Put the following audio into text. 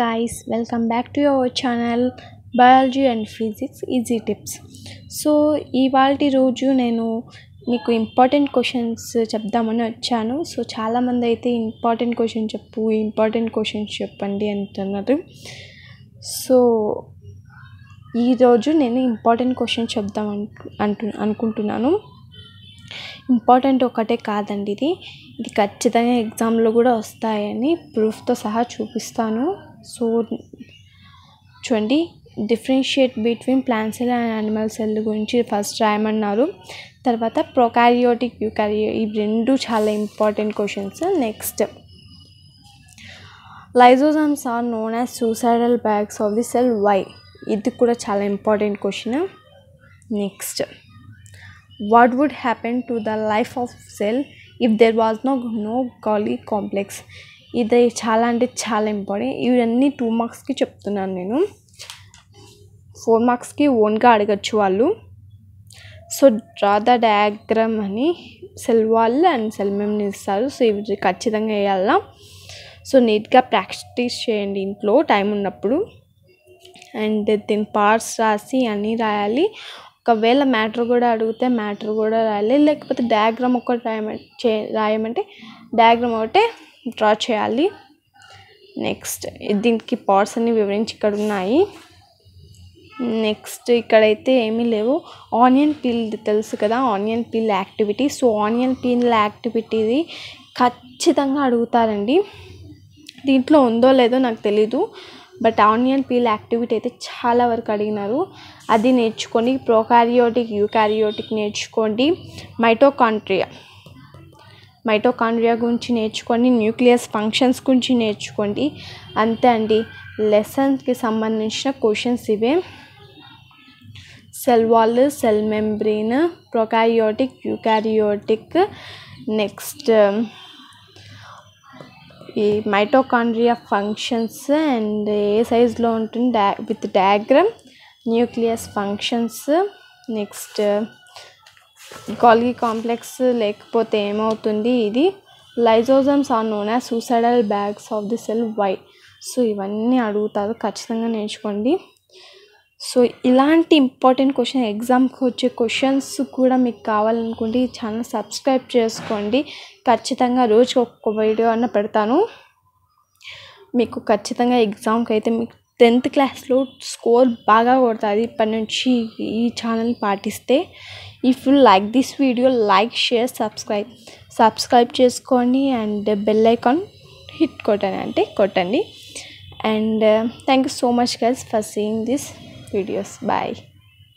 guys welcome back to your channel biology and physics easy tips so ఇవాళ రోజు నేను మీకు ఇంపార్టెంట్ క్వశ్చన్స్ చెప్దామని వచ్చాను సో చాలామంది అయితే ఇంపార్టెంట్ క్వశ్చన్ చెప్పు ఇంపార్టెంట్ క్వశ్చన్స్ చెప్పండి అంటున్నారు సో ఈరోజు నేను ఇంపార్టెంట్ క్వశ్చన్ చెప్దాం అంటు అనుకుంటున్నాను ఇంపార్టెంట్ ఒకటే కాదండి ఇది ఇది ఖచ్చితంగా ఎగ్జామ్లో కూడా వస్తాయని ప్రూఫ్తో సహా చూపిస్తాను సో చూడండి differentiate between plant cell and animal cell గురించి ఫస్ట్ రాయమన్నారు తర్వాత ప్రొకారియోటిక్ యూకారియో ఇవి రెండు చాలా important questions next lysosomes are known as suicidal bags of the cell why ఇది కూడా చాలా important question next what would happen to the life of cell if there was no no Golgi complex ఇది చాలా అంటే చాలా important ఇవన్నీ two మార్క్స్కి చెప్తున్నాను నేను ఫోర్ మార్క్స్కి ఓన్గా అడగచ్చు వాళ్ళు సో డ్రా ద డయాగ్రామ్ అని సెల్ వాళ్ళు అండ్ సెల్ మెమ్ని ఇస్తారు సో ఇవి ఖచ్చితంగా వేయాల సో నీట్గా ప్రాక్టీస్ చేయండి ఇంట్లో టైం ఉన్నప్పుడు అండ్ దీని పార్ట్స్ రాసి అన్నీ రాయాలి ఒకవేళ మ్యాటర్ కూడా అడిగితే మ్యాటర్ కూడా రాయాలి లేకపోతే డయాగ్రామ్ ఒకటి రాయమ చే రాయమంటే డయాగ్రామ్ ఒకటే డ్రా చేయాలి నెక్స్ట్ దీనికి పార్ట్స్ అన్ని వివరించి ఇక్కడ ఉన్నాయి నెక్స్ట్ ఇక్కడైతే ఏమీ లేవు ఆనియన్ పీల్ తెలుసు కదా onion peel activity so onion peel యాక్టివిటీది ఖచ్చితంగా అడుగుతారండి దీంట్లో ఉందో లేదో నాకు తెలీదు బట్ ఆనియన్ పీల్ యాక్టివిటీ అయితే చాలా వరకు అడిగినారు అది నేర్చుకొని ప్రోకారియోటిక్ యూకారియోటిక్ నేర్చుకోండి మైటోకాంట్రియా మైటోకాండ్రియా గురించి నేర్చుకోండి న్యూక్లియస్ ఫంక్షన్స్ గురించి నేర్చుకోండి అంతే అండి లెసన్స్కి సంబంధించిన క్వశ్చన్స్ ఇవే cell wall cell membrane prokaryotic eukaryotic next ఈ మైటోకాండ్రియా ఫంక్షన్స్ అండ్ ఏ సైజ్లో ఉంటుంది draw with diagram nucleus functions next Golgi complex లేకపోతే ఏమవుతుంది ఇది lysosomes are known as suicidal bags of the cell why so ఇవన్నీ అడుగుతారు ఖచ్చితంగా నేర్చుకోండి సో ఇలాంటి ఇంపార్టెంట్ క్వశ్చన్ ఎగ్జామ్కి వచ్చే క్వశ్చన్స్ కూడా మీకు కావాలనుకుంటే ఈ ఛానల్ సబ్స్క్రైబ్ చేసుకోండి ఖచ్చితంగా రోజు ఒక్క వీడియో అన్న పెడతాను మీకు ఖచ్చితంగా ఎగ్జామ్కి అయితే మీకు టెన్త్ క్లాస్లో స్కోర్ బాగా కొడుతుంది ఇప్పటి నుంచి ఈ ఛానల్ పాటిస్తే if you like this video like share subscribe subscribe చేసుకోండి అండ్ బెల్ ఐకాన్ హిట్ కొట్టండి అంటే కొట్టండి and thank you so much guys for seeing this videos bye